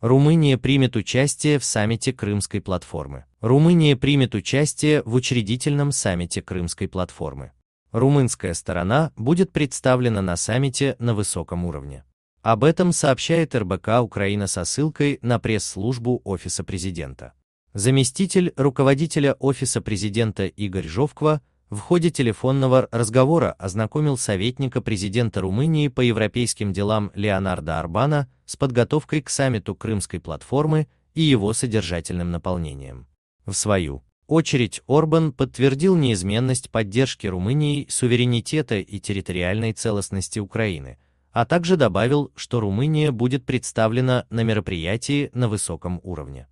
Румыния примет участие в саммите Крымской платформы. Румыния примет участие в учредительном саммите Крымской платформы. Румынская сторона будет представлена на саммите на высоком уровне. Об этом сообщает РБК Украина со ссылкой на пресс-службу Офиса президента. Заместитель руководителя Офиса президента Игорь Жовква в ходе телефонного разговора ознакомил советника президента Румынии по европейским делам Леонардо Арбана с подготовкой к саммиту Крымской платформы и его содержательным наполнением. В свою очередь Орбан подтвердил неизменность поддержки Румынии суверенитета и территориальной целостности Украины, а также добавил, что Румыния будет представлена на мероприятии на высоком уровне.